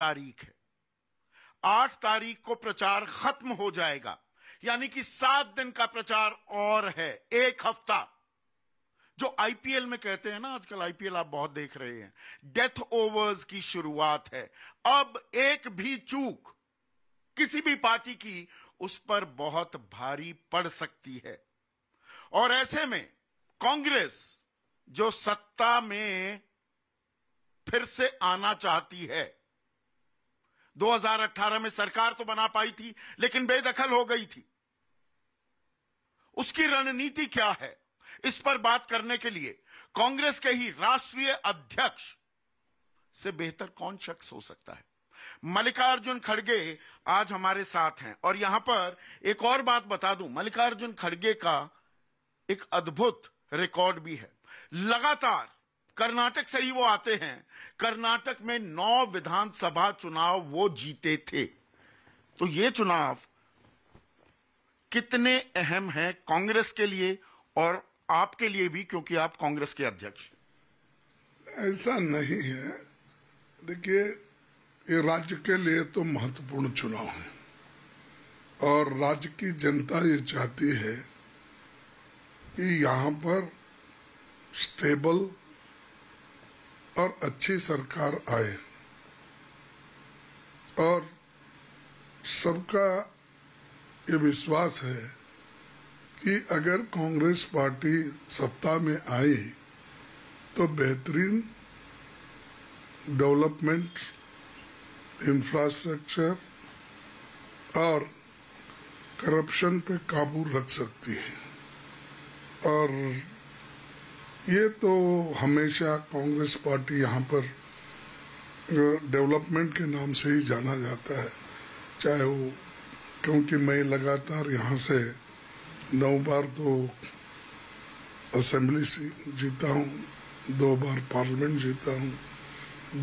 तारीख है आठ तारीख को प्रचार खत्म हो जाएगा यानी कि सात दिन का प्रचार और है एक हफ्ता जो आईपीएल में कहते हैं ना आजकल आईपीएल आप बहुत देख रहे हैं डेथ ओवर्स की शुरुआत है अब एक भी चूक किसी भी पार्टी की उस पर बहुत भारी पड़ सकती है और ऐसे में कांग्रेस जो सत्ता में फिर से आना चाहती है 2018 में सरकार तो बना पाई थी लेकिन बेदखल हो गई थी उसकी रणनीति क्या है इस पर बात करने के लिए कांग्रेस के ही राष्ट्रीय अध्यक्ष से बेहतर कौन शख्स हो सकता है मल्लिकार्जुन खड़गे आज हमारे साथ हैं और यहां पर एक और बात बता दूं मल्लिकार्जुन खड़गे का एक अद्भुत रिकॉर्ड भी है लगातार कर्नाटक से ही वो आते हैं कर्नाटक में नौ विधानसभा चुनाव वो जीते थे तो ये चुनाव कितने अहम हैं कांग्रेस के लिए और आपके लिए भी क्योंकि आप कांग्रेस के अध्यक्ष ऐसा नहीं है देखिए ये राज्य के लिए तो महत्वपूर्ण चुनाव है और राज्य की जनता ये चाहती है कि यहाँ पर स्टेबल और अच्छी सरकार आए और सबका ये विश्वास है कि अगर कांग्रेस पार्टी सत्ता में आई तो बेहतरीन डेवलपमेंट इंफ्रास्ट्रक्चर और करप्शन पे काबू रख सकती है और ये तो हमेशा कांग्रेस पार्टी यहाँ पर डेवलपमेंट के नाम से ही जाना जाता है चाहे वो क्योंकि मैं लगातार यहाँ से नौ बार तो असेंबली जीता हूँ दो बार पार्लियामेंट जीता हूँ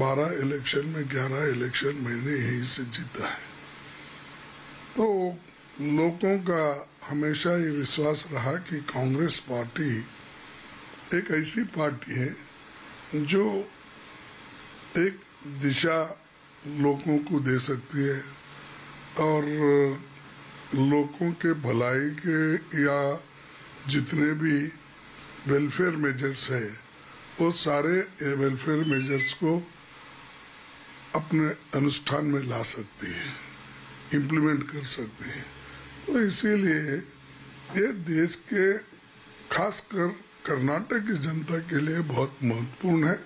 बारह इलेक्शन में ग्यारह इलेक्शन मैंने यहीं से जीता है तो लोगों का हमेशा ये विश्वास रहा कि कांग्रेस पार्टी एक ऐसी पार्टी है जो एक दिशा लोगों को दे सकती है और लोगों के भलाई के या जितने भी वेलफेयर मेजर्स है वो सारे वेलफेयर मेजर्स को अपने अनुष्ठान में ला सकती है इम्प्लीमेंट कर सकती है तो इसीलिए ये देश के खासकर कर्नाटक की जनता के लिए बहुत महत्वपूर्ण है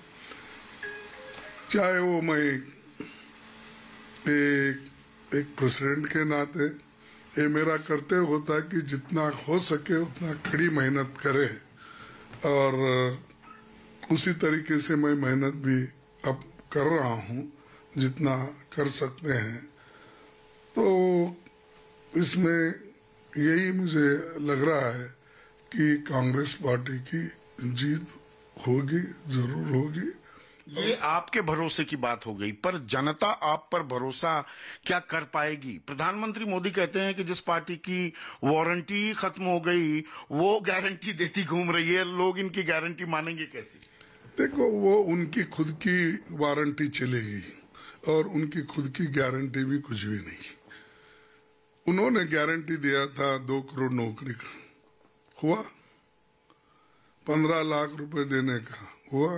चाहे वो मैं एक एक प्रेसिडेंट के नाते ये मेरा कर्तव्य होता है कि जितना हो सके उतना कड़ी मेहनत करे और उसी तरीके से मैं मेहनत भी अब कर रहा हूँ जितना कर सकते हैं तो इसमें यही मुझे लग रहा है कि कांग्रेस पार्टी की जीत होगी जरूर होगी ये आपके भरोसे की बात हो गई पर जनता आप पर भरोसा क्या कर पाएगी प्रधानमंत्री मोदी कहते हैं कि जिस पार्टी की वारंटी खत्म हो गई वो गारंटी देती घूम रही है लोग इनकी गारंटी मानेंगे कैसे देखो वो उनकी खुद की वारंटी चलेगी और उनकी खुद की गारंटी भी कुछ भी नहीं उन्होंने गारंटी दिया था दो करोड़ नौकरी का हुआ पंद्रह लाख रुपए देने का हुआ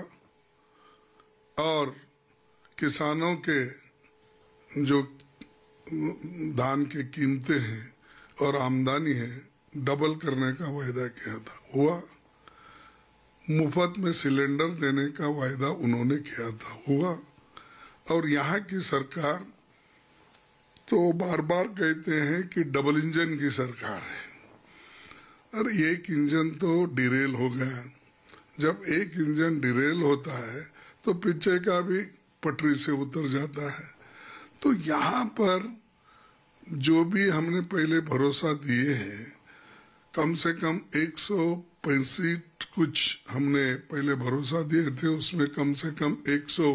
और किसानों के जो धान के कीमतें हैं और आमदनी है डबल करने का वायदा किया था हुआ मुफ्त में सिलेंडर देने का वायदा उन्होंने किया था हुआ और यहाँ की सरकार तो बार बार कहते हैं कि डबल इंजन की सरकार है अरे एक इंजन तो डिरेल हो गया जब एक इंजन डिरेल होता है तो पीछे का भी पटरी से उतर जाता है तो यहाँ पर जो भी हमने पहले भरोसा दिए हैं कम से कम एक सौ कुछ हमने पहले भरोसा दिए थे उसमें कम से कम एक सौ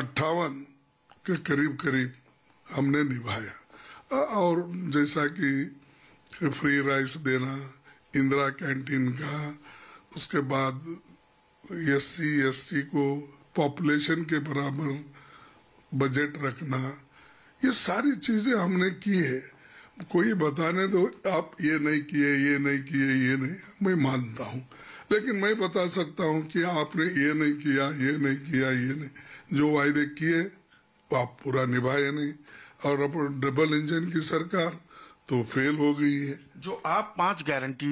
अट्ठावन के करीब करीब हमने निभाया और जैसा कि फिर फ्री राइस देना इंदिरा कैंटीन का उसके बाद एस सी एस टी को पॉपुलेशन के बराबर बजट रखना ये सारी चीजें हमने की है कोई बताने तो आप ये नहीं किए ये नहीं किए ये नहीं मैं मानता हूँ लेकिन मैं बता सकता हूँ कि आपने ये नहीं किया ये नहीं किया ये नहीं जो वायदे किए वो आप पूरा निभाए नहीं और डबल इंजन की सरकार तो फेल हो गई है जो आप पांच गारंटी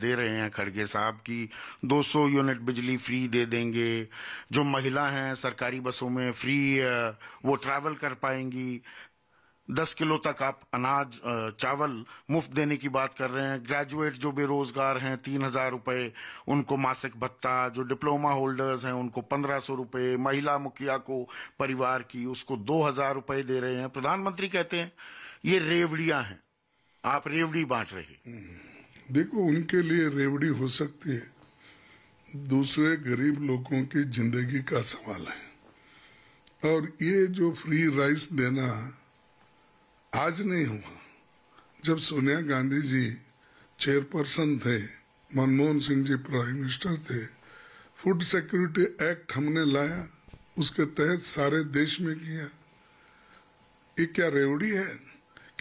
दे रहे हैं खड़गे साहब की 200 यूनिट बिजली फ्री दे देंगे जो महिला हैं सरकारी बसों में फ्री वो ट्रैवल कर पाएंगी दस किलो तक आप अनाज चावल मुफ्त देने की बात कर रहे हैं ग्रेजुएट जो बेरोजगार हैं तीन हजार रूपये उनको मासिक भत्ता जो डिप्लोमा होल्डर्स हैं उनको पंद्रह सौ रूपये महिला मुखिया को परिवार की उसको दो हजार रूपये दे रहे हैं प्रधानमंत्री कहते हैं ये रेवड़ियां हैं आप रेवड़ी बांट रहे देखो उनके लिए रेवड़ी हो सकती है दूसरे गरीब लोगों की जिंदगी का सवाल है और ये जो फ्री राइस देना आज नहीं हुआ जब सोनिया गांधी जी चेयरपर्सन थे मनमोहन सिंह जी प्राइम मिनिस्टर थे फूड सिक्योरिटी एक्ट हमने लाया उसके तहत सारे देश में किया ये क्या रेवड़ी है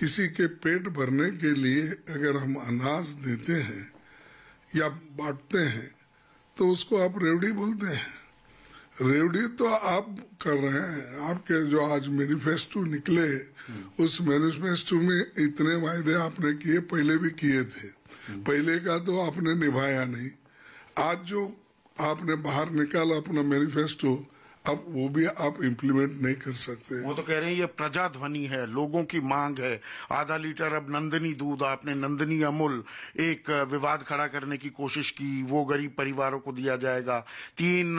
किसी के पेट भरने के लिए अगर हम अनाज देते हैं या बांटते हैं तो उसको आप रेवड़ी बोलते हैं रेवड़ी तो आप कर रहे हैं आपके जो आज मैनिफेस्टो निकले उस मैनिफेस्टो में इतने वायदे आपने किए पहले भी किए थे पहले का तो आपने निभाया नहीं आज जो आपने बाहर निकाला अपना मैनिफेस्टो अब वो भी आप इम्प्लीमेंट नहीं कर सकते वो तो कह रहे हैं ये प्रजा ध्वनि है लोगों की मांग है आधा लीटर अब नंदनी दूध आपने नंदनी अमूल एक विवाद खड़ा करने की कोशिश की वो गरीब परिवारों को दिया जाएगा तीन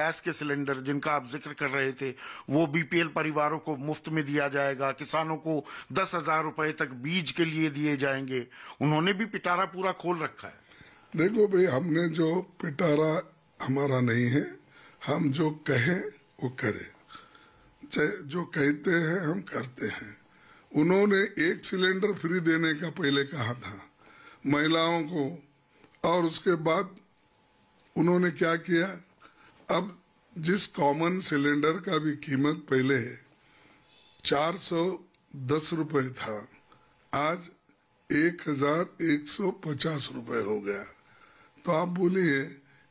गैस के सिलेंडर जिनका आप जिक्र कर रहे थे वो बीपीएल परिवारों को मुफ्त में दिया जाएगा किसानों को दस हजार रुपए तक बीज के लिए दिए जाएंगे उन्होंने भी पिटारा पूरा खोल रखा है देखो भाई हमने जो पिटारा हमारा नहीं है हम जो कहें वो करें जो कहते हैं हम करते हैं उन्होंने एक सिलेंडर फ्री देने का पहले कहा था महिलाओं को और उसके बाद उन्होंने क्या किया अब जिस कॉमन सिलेंडर का भी कीमत पहले चार सौ दस रुपये था आज एक हजार एक सौ पचास रुपये हो गया तो आप बोलिए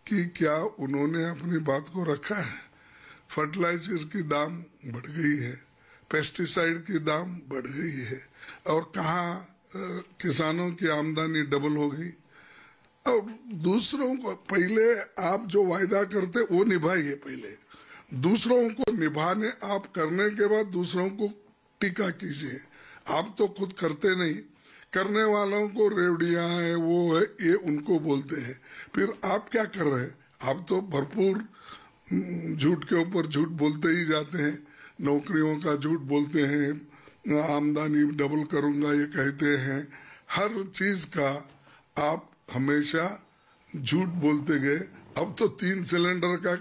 कि क्या उन्होंने अपनी बात को रखा है फर्टिलाइजर की दाम बढ़ गई है पेस्टिसाइड की दाम बढ़ गई है और कहा किसानों की आमदनी डबल हो गई और दूसरों को पहले आप जो वायदा करते वो निभाइए पहले दूसरों को निभाने आप करने के बाद दूसरों को टीका कीजिए आप तो खुद करते नहीं करने वालों को रेवड़िया है वो है ये उनको बोलते हैं फिर आप क्या कर रहे हैं आप तो भरपूर हम्म, झूठ के ऊपर झूठ बोलते ही जाते हैं नौकरियों का झूठ बोलते हैं आमदनी डबल करूंगा ये कहते हैं हर चीज का आप हमेशा झूठ बोलते गए अब तो तीन सिलेंडर का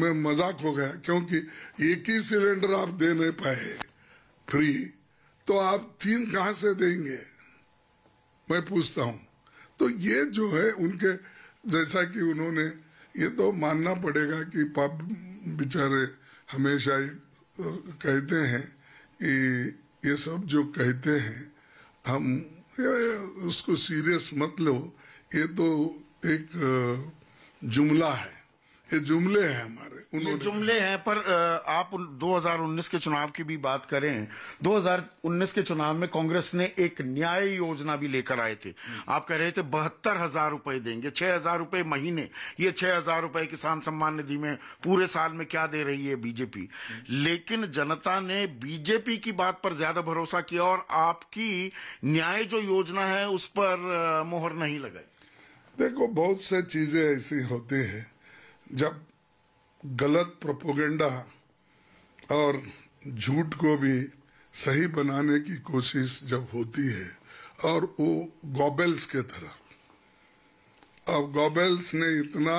में मजाक हो गया क्योंकि एक ही सिलेंडर आप दे नहीं पाए फ्री तो आप तीन कहाँ से देंगे मैं पूछता हूं तो ये जो है उनके जैसा कि उन्होंने ये तो मानना पड़ेगा कि पाप बेचारे हमेशा कहते हैं कि ये सब जो कहते हैं हम उसको सीरियस मत लो ये तो एक जुमला है ये जुमले हैं हमारे उन्होंने जुमले हैं पर आप 2019 के चुनाव की भी बात करें 2019 के चुनाव में कांग्रेस ने एक न्याय योजना भी लेकर आए थे आप कह रहे थे बहत्तर हजार रूपये देंगे छह हजार रूपये महीने ये छह हजार रूपये किसान सम्मान निधि में पूरे साल में क्या दे रही है बीजेपी लेकिन जनता ने बीजेपी की बात पर ज्यादा भरोसा किया और आपकी न्याय जो योजना है उस पर मोहर नहीं लगाई देखो बहुत सी चीजें ऐसी होती है जब गलत प्रोपोगेंडा और झूठ को भी सही बनाने की कोशिश जब होती है और वो गॉबेल्स के तरह अब गॉबेल्स ने इतना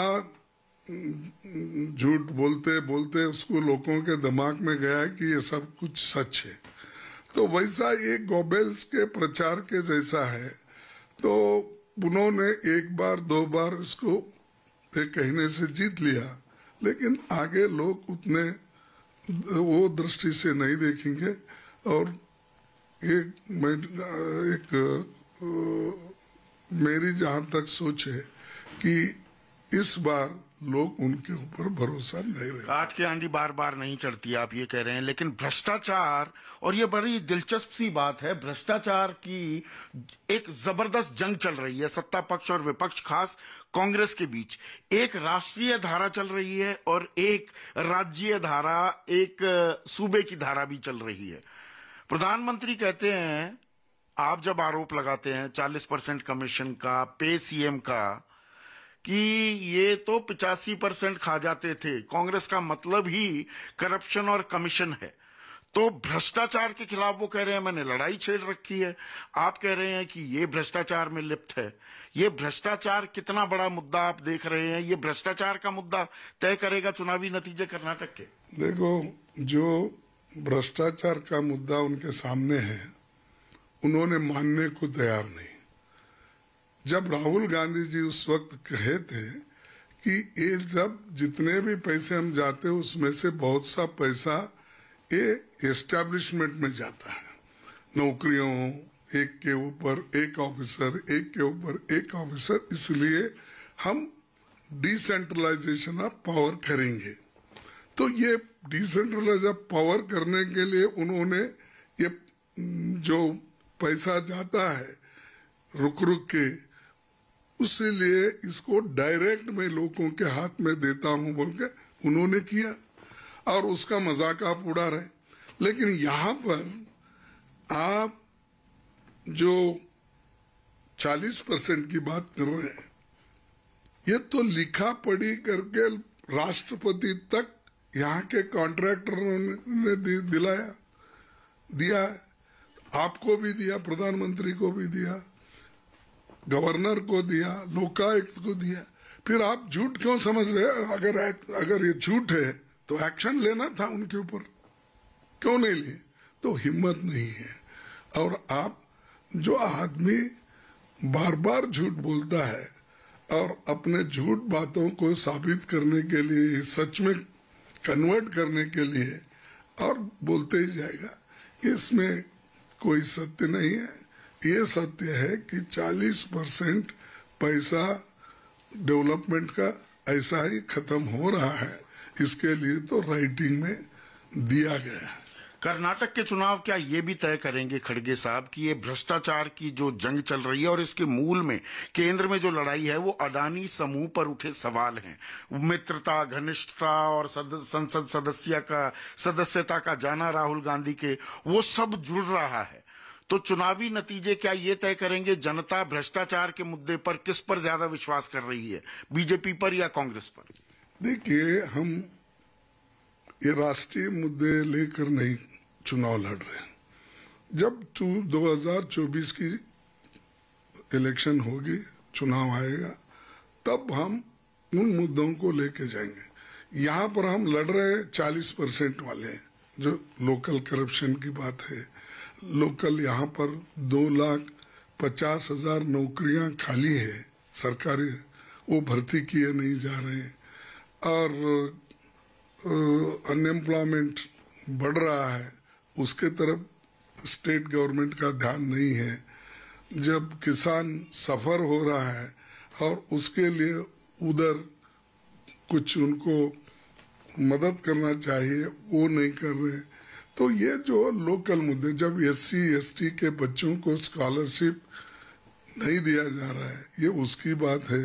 झूठ बोलते बोलते उसको लोगों के दिमाग में गया कि ये सब कुछ सच है तो वैसा ये गॉबेल्स के प्रचार के जैसा है तो उन्होंने एक बार दो बार इसको ये कहने से जीत लिया लेकिन आगे लोग उतने वो दृष्टि से नहीं देखेंगे और ये मैं एक मेरी जहाँ तक सोच है कि इस बार लोग उनके ऊपर भरोसा नहीं रहे काट के आंधी बार बार नहीं चढ़ती आप ये कह रहे हैं लेकिन भ्रष्टाचार और ये बड़ी दिलचस्प सी बात है भ्रष्टाचार की एक जबरदस्त जंग चल रही है सत्ता पक्ष और विपक्ष खास कांग्रेस के बीच एक राष्ट्रीय धारा चल रही है और एक राज्य धारा एक सूबे की धारा भी चल रही है प्रधानमंत्री कहते हैं आप जब आरोप लगाते हैं 40 परसेंट कमीशन का पे सीएम का कि ये तो 85 परसेंट खा जाते थे कांग्रेस का मतलब ही करप्शन और कमीशन है तो भ्रष्टाचार के खिलाफ वो कह रहे हैं मैंने लड़ाई छेड़ रखी है आप कह रहे हैं कि ये भ्रष्टाचार में लिप्त है ये भ्रष्टाचार कितना बड़ा मुद्दा आप देख रहे हैं ये भ्रष्टाचार का मुद्दा तय करेगा चुनावी नतीजे कर्नाटक के देखो जो भ्रष्टाचार का मुद्दा उनके सामने है उन्होंने मानने को तैयार नहीं जब राहुल गांधी जी उस वक्त कहे थे कि ये जब जितने भी पैसे हम जाते हैं उसमें से बहुत सा पैसा ये एस्टेब्लिशमेंट में जाता है नौकरियों एक के ऊपर एक ऑफिसर एक के ऊपर एक ऑफिसर इसलिए हम डिसेंट्रलाइजेशन ऑफ पावर करेंगे तो ये डिसेंट्रलाइज ऑफ पावर करने के लिए उन्होंने ये जो पैसा जाता है रुक रुक के उसलिए इसको डायरेक्ट मैं लोगों के हाथ में देता हूं बोल के उन्होंने किया और उसका मजाक आप उड़ा रहे लेकिन यहां पर आप जो 40 परसेंट की बात कर रहे हैं ये तो लिखा पढ़ी करके राष्ट्रपति तक यहाँ के कॉन्ट्रैक्टरों ने दिलाया दिया आपको भी दिया प्रधानमंत्री को भी दिया गवर्नर को दिया लोकायुक्त को दिया फिर आप झूठ क्यों समझ रहे अगर अगर ये झूठ है तो एक्शन लेना था उनके ऊपर क्यों नहीं लिए तो हिम्मत नहीं है और आप जो आदमी बार बार झूठ बोलता है और अपने झूठ बातों को साबित करने के लिए सच में कन्वर्ट करने के लिए और बोलते ही जाएगा इसमें कोई सत्य नहीं है ये सत्य है कि 40 परसेंट पैसा डेवलपमेंट का ऐसा ही खत्म हो रहा है इसके लिए तो राइटिंग में दिया गया है कर्नाटक के चुनाव क्या ये भी तय करेंगे खड़गे साहब कि ये भ्रष्टाचार की जो जंग चल रही है और इसके मूल में केंद्र में जो लड़ाई है वो अडानी समूह पर उठे सवाल हैं मित्रता घनिष्ठता और सद, संसद सदस्य का सदस्यता का जाना राहुल गांधी के वो सब जुड़ रहा है तो चुनावी नतीजे क्या ये तय करेंगे जनता भ्रष्टाचार के मुद्दे पर किस पर ज्यादा विश्वास कर रही है बीजेपी पर या कांग्रेस पर देखिए हम ये राष्ट्रीय मुद्दे लेकर नहीं चुनाव लड़ रहे हैं जब दो की इलेक्शन होगी चुनाव आएगा तब हम उन मुद्दों को लेके जाएंगे यहाँ पर हम लड़ रहे चालीस परसेंट वाले हैं जो लोकल करप्शन की बात है लोकल यहाँ पर दो लाख पचास हजार नौकरियाँ खाली है सरकारी वो भर्ती किए नहीं जा रहे हैं और अनएम्प्लॉयमेंट बढ़ रहा है उसके तरफ स्टेट गवर्नमेंट का ध्यान नहीं है जब किसान सफ़र हो रहा है और उसके लिए उधर कुछ उनको मदद करना चाहिए वो नहीं कर रहे तो ये जो लोकल मुद्दे जब एस सी के बच्चों को स्कॉलरशिप नहीं दिया जा रहा है ये उसकी बात है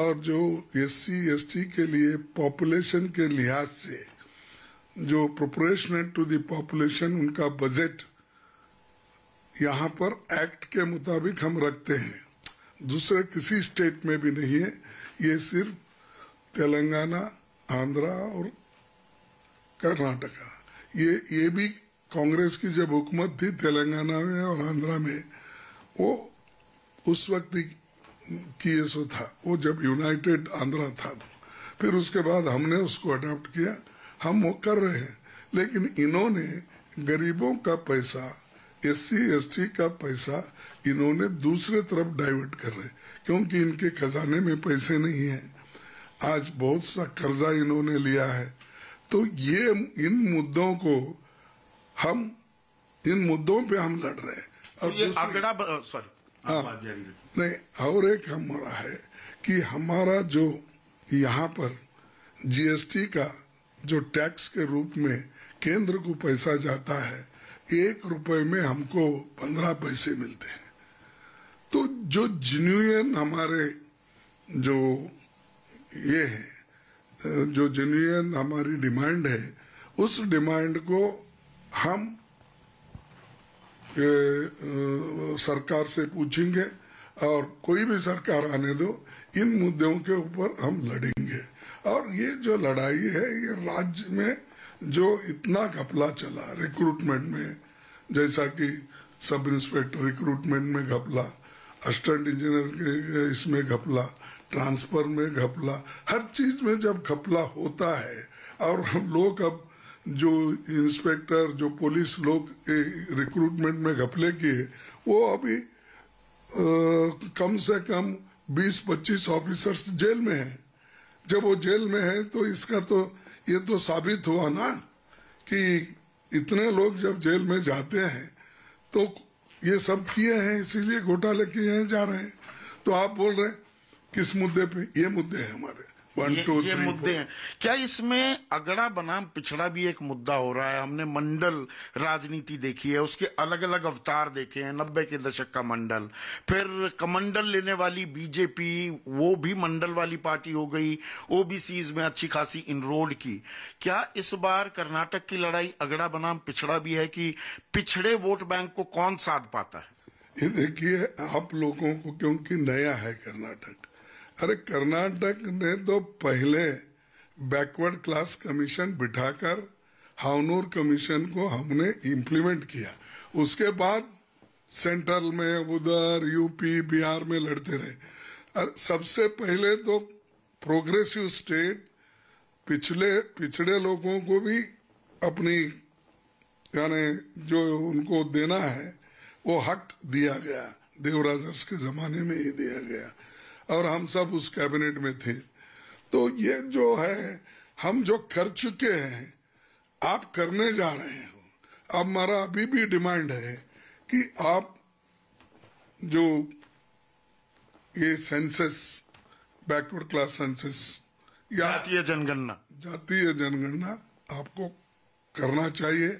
और जो एस सी के लिए पॉपुलेशन के लिहाज से जो प्रोपोर्शनल टू दी पॉपुलेशन उनका बजट यहाँ पर एक्ट के मुताबिक हम रखते हैं दूसरे किसी स्टेट में भी नहीं है ये सिर्फ तेलंगाना आंध्रा और कर्नाटका ये ये भी कांग्रेस की जब हुकूमत थी तेलंगाना में और आंध्रा में वो उस वक्त की सो था वो जब यूनाइटेड आंध्रा था तो फिर उसके बाद हमने उसको अडॉप्ट किया हम वो कर रहे हैं लेकिन इन्होंने गरीबों का पैसा एस सी का पैसा इन्होंने दूसरे तरफ डाइवर्ट कर रहे क्योंकि इनके खजाने में पैसे नहीं है आज बहुत सा कर्जा इन्होंने लिया है तो ये इन मुद्दों को हम इन मुद्दों पे हम लड़ रहे हैं तो और ये सॉरी हाँ। नहीं और एक हमारा है कि हमारा जो यहाँ पर जीएसटी का जो टैक्स के रूप में केंद्र को पैसा जाता है एक रुपए में हमको पंद्रह पैसे मिलते हैं तो जो जिन्यून हमारे जो ये है जो जेन्यन हमारी डिमांड है उस डिमांड को हम ए, सरकार से पूछेंगे और कोई भी सरकार आने दो इन मुद्दों के ऊपर हम लड़ेंगे और ये जो लड़ाई है ये राज्य में जो इतना घपला चला रिक्रूटमेंट में जैसा कि सब इंस्पेक्टर रिक्रूटमेंट में घपला असिस्टेंट इंजीनियर के इसमें घपला ट्रांसफर में घपला हर चीज में जब घपला होता है और हम लोग अब जो इंस्पेक्टर जो पुलिस लोग रिक्रूटमेंट में घपले किए वो अभी आ, कम से कम 20-25 ऑफिसर्स जेल में हैं जब वो जेल में है तो इसका तो ये तो साबित हुआ ना कि इतने लोग जब जेल में जाते हैं तो ये सब किए हैं इसीलिए घोटाले किए हैं जा रहे हैं तो आप बोल रहे हैं किस मुद्दे पे ये मुद्दे हैं हमारे वन टू ये, ये मुद्दे हैं क्या इसमें अगड़ा बनाम पिछड़ा भी एक मुद्दा हो रहा है हमने मंडल राजनीति देखी है उसके अलग अलग अवतार देखे हैं नब्बे के दशक का मंडल फिर कमंडल लेने वाली बीजेपी वो भी मंडल वाली पार्टी हो गई ओबीसी में अच्छी खासी इनरोड की क्या इस बार कर्नाटक की लड़ाई अगड़ा बनाम पिछड़ा भी है कि पिछड़े वोट बैंक को कौन साध पाता है ये देखिए आप लोगों को क्योंकि नया है कर्नाटक अरे कर्नाटक ने तो पहले बैकवर्ड क्लास कमीशन बिठाकर हाउनूर कमीशन को हमने इम्प्लीमेंट किया उसके बाद सेंट्रल में उधर यूपी बिहार में लड़ते रहे और सबसे पहले तो प्रोग्रेसिव स्टेट पिछले पिछड़े लोगों को भी अपनी यानी जो उनको देना है वो हक दिया गया देवराजर्स के जमाने में ही दिया गया और हम सब उस कैबिनेट में थे तो ये जो है हम जो कर चुके हैं आप करने जा रहे हो अब हमारा अभी भी डिमांड है कि आप जो ये सेंसस बैकवर्ड क्लास सेंसस या जातीय जनगणना जातीय जनगणना आपको करना चाहिए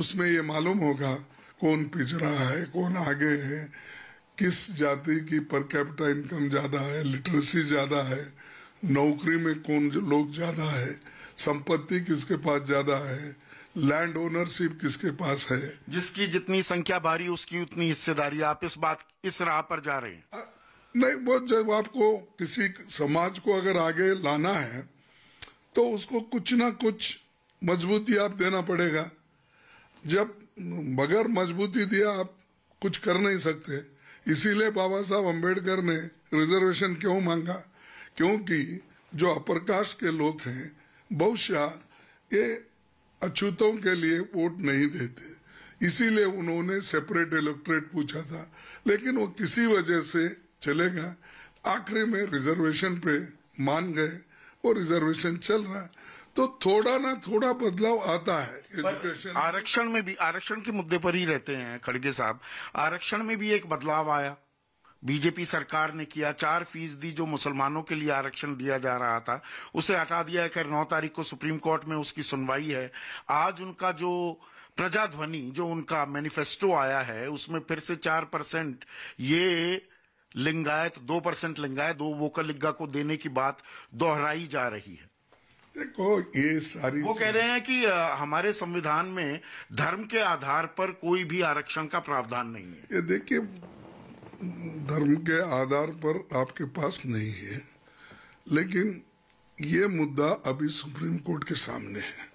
उसमें ये मालूम होगा कौन पिछड़ा है कौन आगे है किस जाति की पर कैपिटा इनकम ज्यादा है लिटरेसी ज्यादा है नौकरी में कौन लोग ज्यादा है संपत्ति किसके पास ज्यादा है लैंड ओनरशिप किसके पास है जिसकी जितनी संख्या भारी उसकी उतनी हिस्सेदारी आप इस बात इस राह पर जा रहे हैं नहीं वो जब आपको किसी समाज को अगर आगे लाना है तो उसको कुछ ना कुछ मजबूती आप देना पड़ेगा जब बगैर मजबूती दिया आप कुछ कर नहीं सकते इसीलिए बाबा साहब अम्बेडकर ने रिजर्वेशन क्यों मांगा क्योंकि जो अपर कास्ट के लोग हैं बहुशाह ये अछूतों के लिए वोट नहीं देते इसीलिए उन्होंने सेपरेट इलेक्ट्रेट पूछा था लेकिन वो किसी वजह से चलेगा आखिरी में रिजर्वेशन पे मान गए और रिजर्वेशन चल रहा तो थोड़ा ना थोड़ा बदलाव आता है एजुकेशन आरक्षण में भी आरक्षण के मुद्दे पर ही रहते हैं खड़गे साहब आरक्षण में भी एक बदलाव आया बीजेपी सरकार ने किया चार फीसदी जो मुसलमानों के लिए आरक्षण दिया जा रहा था उसे हटा दिया है खैर नौ तारीख को सुप्रीम कोर्ट में उसकी सुनवाई है आज उनका जो प्रजाध्वनि जो उनका मैनिफेस्टो आया है उसमें फिर से चार परसेंट ये लिंगायत दो परसेंट लिंगायत दो वोकल लिग्गा को देने की बात दोहराई जा रही है देखो ये सारी वो कह रहे हैं कि हमारे संविधान में धर्म के आधार पर कोई भी आरक्षण का प्रावधान नहीं है ये देखिए धर्म के आधार पर आपके पास नहीं है लेकिन ये मुद्दा अभी सुप्रीम कोर्ट के सामने है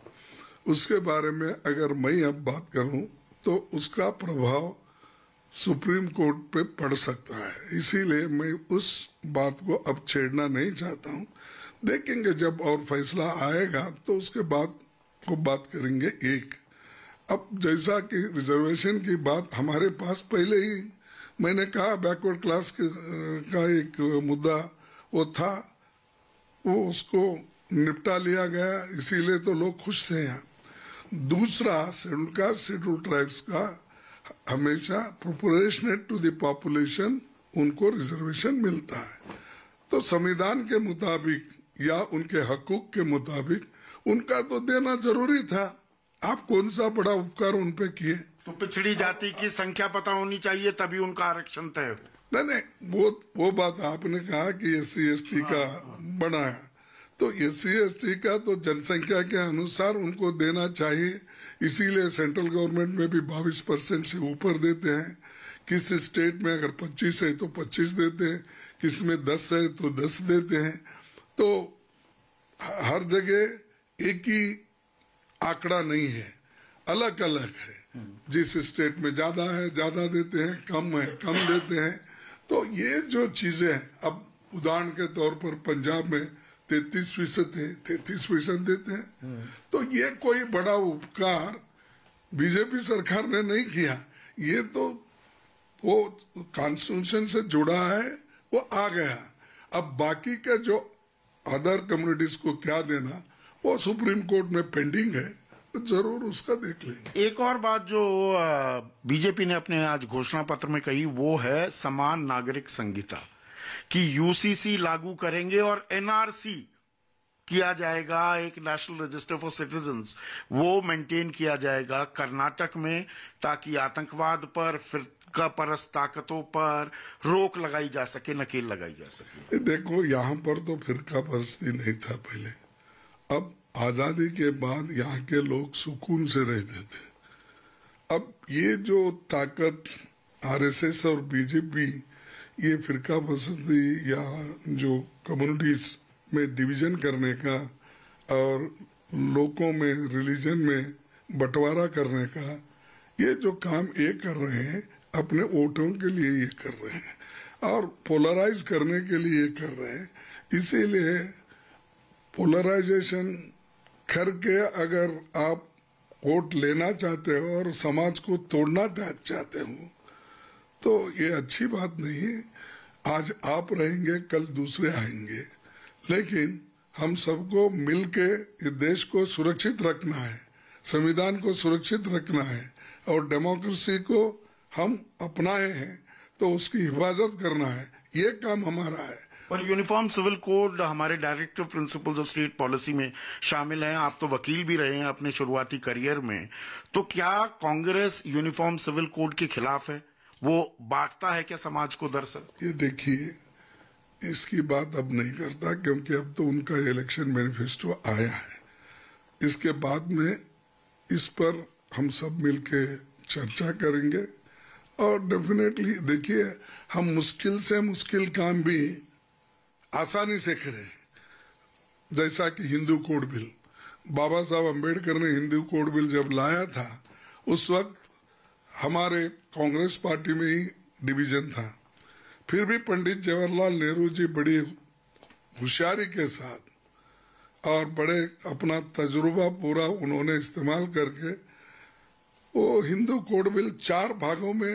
उसके बारे में अगर मैं अब बात करूं तो उसका प्रभाव सुप्रीम कोर्ट पे पड़ सकता है इसीलिए मैं उस बात को अब छेड़ना नहीं चाहता हूं देखेंगे जब और फैसला आएगा तो उसके बाद को बात करेंगे एक अब जैसा कि रिजर्वेशन की बात हमारे पास पहले ही मैंने कहा बैकवर्ड क्लास का एक मुद्दा वो था वो उसको निपटा लिया गया इसीलिए तो लोग खुश थे यहाँ दूसरा शेड्यूल कास्ट शेड्यूल ट्राइब्स का हमेशा प्रोपोरेशनेट टू दॉपुलेशन पॉपुलेशन उनको रिजर्वेशन मिलता है तो संविधान के मुताबिक या उनके हकूक के मुताबिक उनका तो देना जरूरी था आप कौन सा बड़ा उपकार उन पे किए तो पिछड़ी जाति की संख्या पता होनी चाहिए तभी उनका आरक्षण तय नहीं नहीं वो वो बात आपने कहा कि एस सी एस टी का बना है तो एस सी एस टी का तो जनसंख्या के अनुसार उनको देना चाहिए इसीलिए सेंट्रल गवर्नमेंट में भी बाईस परसेंट से ऊपर देते हैं किस स्टेट में अगर 25 है तो 25 देते हैं किस में 10 है तो 10 देते हैं तो हर जगह एक ही आंकड़ा नहीं है अलग अलग है हम्म। जिस स्टेट में ज्यादा है ज्यादा देते हैं कम है कम देते हैं तो ये जो चीजें हैं अब उदाहरण के तौर पर पंजाब में तैतीस फीसद है तैतीस फीसद देते हैं हम्म। तो ये कोई बड़ा उपकार बीजेपी सरकार ने नहीं किया ये तो वो कॉन्स्टिट्यूशन से जुड़ा है वो आ गया अब बाकी का जो अदर कम्युनिटीज को क्या देना वो सुप्रीम कोर्ट में पेंडिंग है तो जरूर उसका देख लेंगे एक और बात जो बीजेपी ने अपने आज घोषणा पत्र में कही वो है समान नागरिक संहिता कि यूसीसी लागू करेंगे और एनआरसी किया जाएगा एक नेशनल रजिस्टर फॉर सिटीजन वो मेंटेन किया जाएगा कर्नाटक में ताकि आतंकवाद पर फिर का परस ताकतों पर रोक लगाई जा सके नकेल लगाई जा सके देखो यहाँ पर तो का परस्ती नहीं था पहले अब आजादी के बाद यहाँ के लोग सुकून से रहते थे अब ये जो ताकत आरएसएस और बीजेपी ये फिरका परस्ती या जो कम्युनिटीज़ में डिवीजन करने का और लोगों में रिलीजन में बंटवारा करने का ये जो काम ये कर रहे हैं अपने वोटों के लिए ये कर रहे हैं और पोलराइज करने के लिए ये कर रहे हैं इसीलिए पोलराइजेशन करके अगर आप वोट लेना चाहते हो और समाज को तोड़ना चाहते हो तो ये अच्छी बात नहीं है आज आप रहेंगे कल दूसरे आएंगे लेकिन हम सबको मिल के इस देश को सुरक्षित रखना है संविधान को सुरक्षित रखना है और डेमोक्रेसी को हम अपनाए हैं तो उसकी हिफाजत करना है ये काम हमारा है पर यूनिफॉर्म सिविल कोड हमारे directive principles of state policy में शामिल हैं आप तो वकील भी रहे हैं अपने शुरुआती करियर में तो क्या कांग्रेस यूनिफॉर्म सिविल कोड के खिलाफ है वो बांटता है क्या समाज को दरअसल ये देखिए इसकी बात अब नहीं करता क्योंकि अब तो उनका इलेक्शन मैनिफेस्टो आया है इसके बाद में इस पर हम सब मिलके चर्चा करेंगे और डेफिनेटली देखिए हम मुश्किल से मुश्किल काम भी आसानी से करें जैसा कि हिंदू कोड बिल बाबा साहब अम्बेडकर ने हिंदू कोड बिल जब लाया था उस वक्त हमारे कांग्रेस पार्टी में ही डिवीजन था फिर भी पंडित जवाहरलाल नेहरू जी बड़ी होशियारी के साथ और बड़े अपना तजुर्बा पूरा उन्होंने इस्तेमाल करके वो हिंदू कोड बिल चार भागों में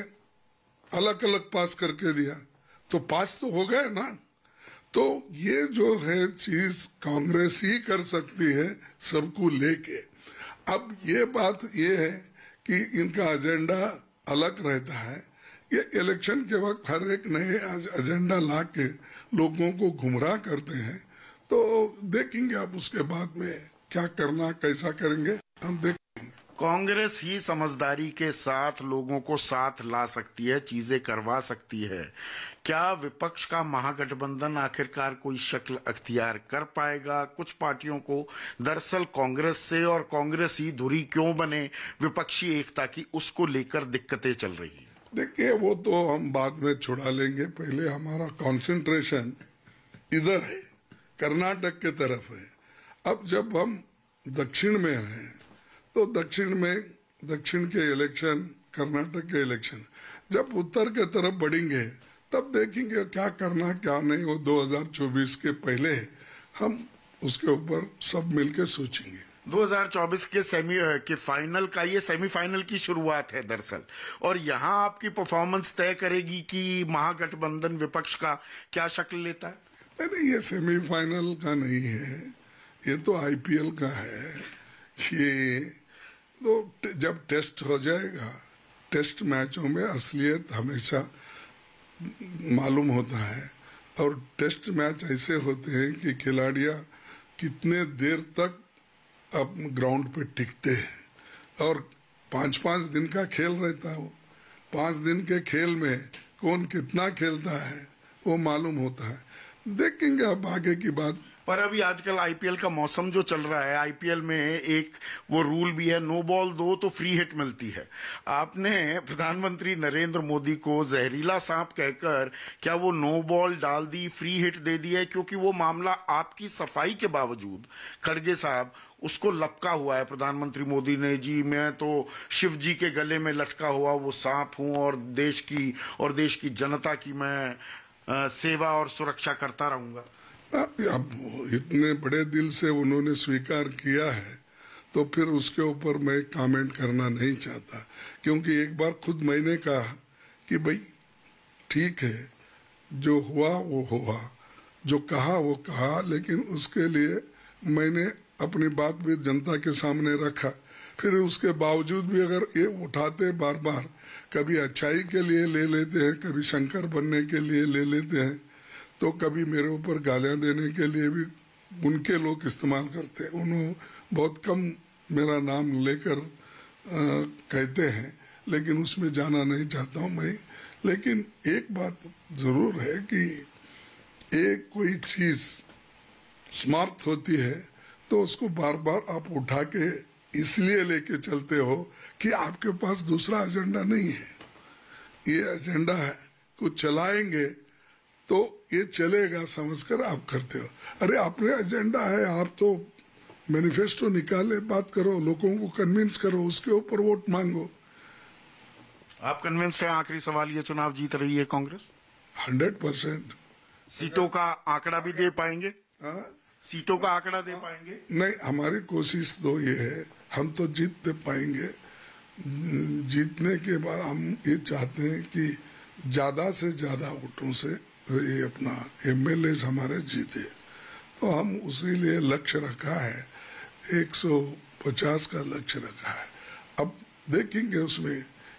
अलग अलग पास करके दिया तो पास तो हो गए ना तो ये जो है चीज कांग्रेस ही कर सकती है सबको लेके अब ये बात ये है कि इनका एजेंडा अलग रहता है ये इलेक्शन के वक्त हर एक नए एजेंडा ला के लोगों को गुमराह करते हैं तो देखेंगे आप उसके बाद में क्या करना कैसा करेंगे हम देखेंगे कांग्रेस ही समझदारी के साथ लोगों को साथ ला सकती है चीजें करवा सकती है क्या विपक्ष का महागठबंधन आखिरकार कोई शक्ल अख्तियार कर पाएगा कुछ पार्टियों को दरअसल कांग्रेस से और कांग्रेस ही धुरी क्यों बने विपक्षी एकता की उसको लेकर दिक्कतें चल रही है देखिए वो तो हम बाद में छुड़ा लेंगे पहले हमारा कंसंट्रेशन इधर है कर्नाटक के तरफ है अब जब हम दक्षिण में हैं तो दक्षिण में दक्षिण के इलेक्शन कर्नाटक के इलेक्शन जब उत्तर के तरफ बढ़ेंगे तब देखेंगे क्या करना क्या नहीं वो 2024 के पहले हम उसके ऊपर सब मिलके सोचेंगे 2024 के सेमी के फाइनल का ये सेमीफाइनल की शुरुआत है दरअसल और यहाँ आपकी परफॉर्मेंस तय करेगी कि महागठबंधन विपक्ष का क्या शक्ल लेता है नहीं ये सेमीफाइनल का नहीं है ये तो आईपीएल का है ये तो जब टेस्ट हो जाएगा टेस्ट मैचों में असलियत हमेशा मालूम होता है और टेस्ट मैच ऐसे होते हैं कि खिलाड़िया कितने देर तक अब ग्राउंड पे टिकते हैं और पांच पांच दिन का खेल रहता है वो पांच दिन के खेल में कौन कितना खेलता है वो मालूम होता है देखेंगे अब आगे की बात पर अभी आजकल आईपीएल का मौसम जो चल रहा है आईपीएल में एक वो रूल भी है नो बॉल दो तो फ्री हिट मिलती है आपने प्रधानमंत्री नरेंद्र मोदी को जहरीला सांप कहकर क्या वो नो बॉल डाल दी फ्री हिट दे दी है क्योंकि वो मामला आपकी सफाई के बावजूद खड़गे साहब उसको लपका हुआ है प्रधानमंत्री मोदी ने जी मैं तो शिव जी के गले में लटका हुआ वो सांप हूं और देश की और देश की जनता की मैं आ, सेवा और सुरक्षा करता रहूंगा अब इतने बड़े दिल से उन्होंने स्वीकार किया है तो फिर उसके ऊपर मैं कमेंट करना नहीं चाहता क्योंकि एक बार खुद मैंने कहा कि भाई ठीक है जो हुआ वो हुआ जो कहा वो कहा लेकिन उसके लिए मैंने अपनी बात भी जनता के सामने रखा फिर उसके बावजूद भी अगर ये उठाते बार बार कभी अच्छाई के लिए ले लेते हैं कभी शंकर बनने के लिए ले लेते हैं तो कभी मेरे ऊपर गालियां देने के लिए भी उनके लोग इस्तेमाल करते हैं उन्होंने बहुत कम मेरा नाम लेकर कहते हैं लेकिन उसमें जाना नहीं चाहता हूँ मैं लेकिन एक बात ज़रूर है कि एक कोई चीज़ समाप्त होती है तो उसको बार बार आप उठा के इसलिए लेके चलते हो कि आपके पास दूसरा एजेंडा नहीं है ये एजेंडा है को चलाएंगे तो ये चलेगा समझकर आप करते हो अरे आपने एजेंडा है आप तो मैनिफेस्टो निकाले बात करो लोगों को कन्विंस करो उसके ऊपर वोट मांगो आप कन्विंस है आखिरी सवाल ये चुनाव जीत रही है कांग्रेस हंड्रेड परसेंट सीटों का आंकड़ा भी दे पाएंगे हाँ सीटों का आंकड़ा दे पाएंगे नहीं हमारी कोशिश तो ये है हम तो जीत पाएंगे जीतने के बाद हम ये चाहते हैं कि ज़्यादा से ज़्यादा वोटों से ये अपना एम हमारे जीते तो हम उसी लिए लक्ष्य रखा है 150 का लक्ष्य रखा है अब देखेंगे उसमें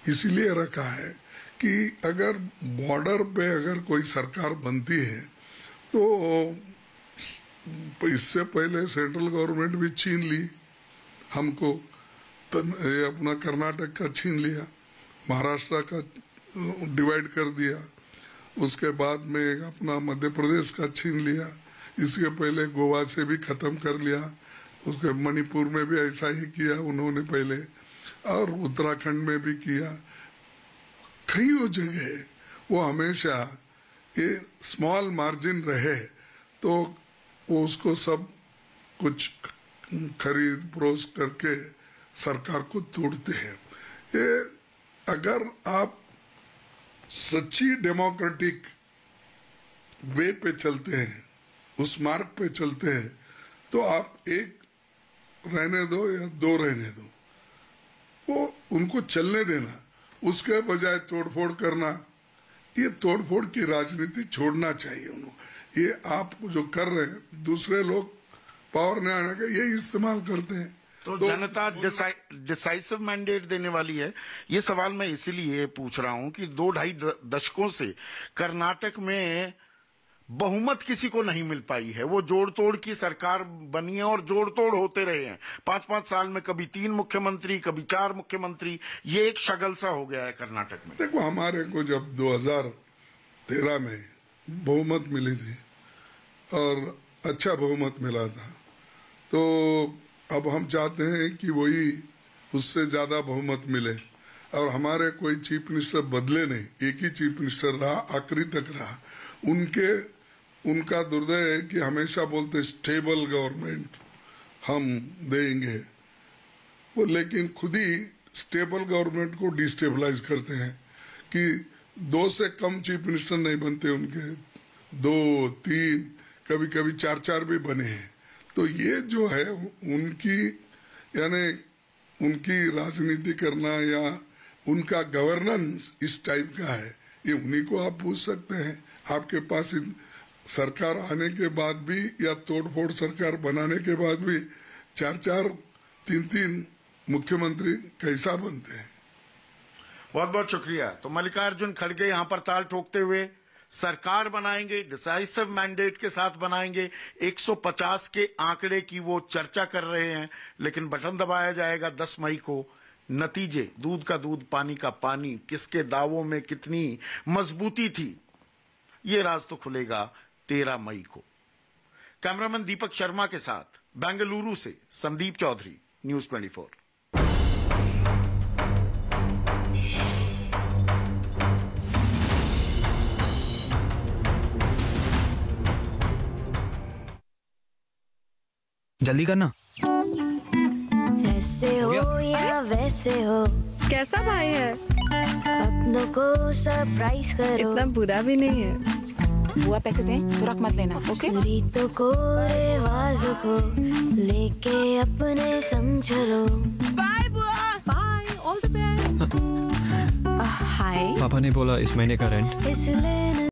इसीलिए रखा है कि अगर बॉर्डर पे अगर कोई सरकार बनती है तो तो इससे पहले सेंट्रल गवर्नमेंट भी छीन ली हमको ये अपना कर्नाटक का छीन लिया महाराष्ट्र का डिवाइड कर दिया उसके बाद में अपना मध्य प्रदेश का छीन लिया इसके पहले गोवा से भी ख़त्म कर लिया उसके मणिपुर में भी ऐसा ही किया उन्होंने पहले और उत्तराखंड में भी किया कईयों जगह वो हमेशा ये स्मॉल मार्जिन रहे तो वो उसको सब कुछ खरीद परोस करके सरकार को तोड़ते हैं ये अगर आप सच्ची डेमोक्रेटिक वे पे चलते हैं उस मार्ग पे चलते हैं तो आप एक रहने दो या दो रहने दो वो उनको चलने देना उसके बजाय तोड़फोड़ करना ये तोड़फोड़ की राजनीति छोड़ना चाहिए उन्होंने ये आप जो कर रहे हैं दूसरे लोग पावर में आने का यही इस्तेमाल करते हैं तो, तो जनता डिसाइसिव मैंडेट देने वाली है ये सवाल मैं इसीलिए पूछ रहा हूं कि दो ढाई दशकों से कर्नाटक में बहुमत किसी को नहीं मिल पाई है वो जोड़ तोड़ की सरकार बनी है और जोड़ तोड़ होते रहे हैं पांच पांच साल में कभी तीन मुख्यमंत्री कभी चार मुख्यमंत्री ये एक शगल सा हो गया है कर्नाटक में देखो हमारे को जब दो में बहुमत मिली थी और अच्छा बहुमत मिला था तो अब हम चाहते हैं कि वही उससे ज़्यादा बहुमत मिले और हमारे कोई चीफ मिनिस्टर बदले नहीं एक ही चीफ मिनिस्टर रहा आखिरी तक रहा उनके उनका दुर्दय है कि हमेशा बोलते स्टेबल गवर्नमेंट हम देंगे वो लेकिन खुद ही स्टेबल गवर्नमेंट को डिस्टेबलाइज करते हैं कि दो से कम चीफ मिनिस्टर नहीं बनते उनके दो तीन कभी कभी चार चार भी बने हैं तो ये जो है उनकी यानी उनकी राजनीति करना या उनका गवर्नेंस इस टाइप का है ये उन्हीं को आप पूछ सकते हैं आपके पास सरकार आने के बाद भी या तोड़फोड़ सरकार बनाने के बाद भी चार चार तीन तीन मुख्यमंत्री कैसा बनते हैं बहुत बहुत शुक्रिया तो मल्लिकार्जुन खड़गे यहां पर ताल ठोकते हुए सरकार बनाएंगे डिसाइसिव मैंडेट के साथ बनाएंगे 150 के आंकड़े की वो चर्चा कर रहे हैं लेकिन बटन दबाया जाएगा 10 मई को नतीजे दूध का दूध पानी का पानी किसके दावों में कितनी मजबूती थी ये राज तो खुलेगा 13 मई को कैमरामैन दीपक शर्मा के साथ बेंगलुरु से संदीप चौधरी न्यूज ट्वेंटी जल्दी करना ऐसे हो या वैसे हो कैसा भाई है अपनों को सरप्राइज करो इतना बुरा भी नहीं है बुआ पैसे दें तो रख मत लेना ओके रीतों को रिवाजों को लेके अपने समझ लो बाय बुआ bye all the best hi पापा ने बोला इस महीने का रेंट इसलिए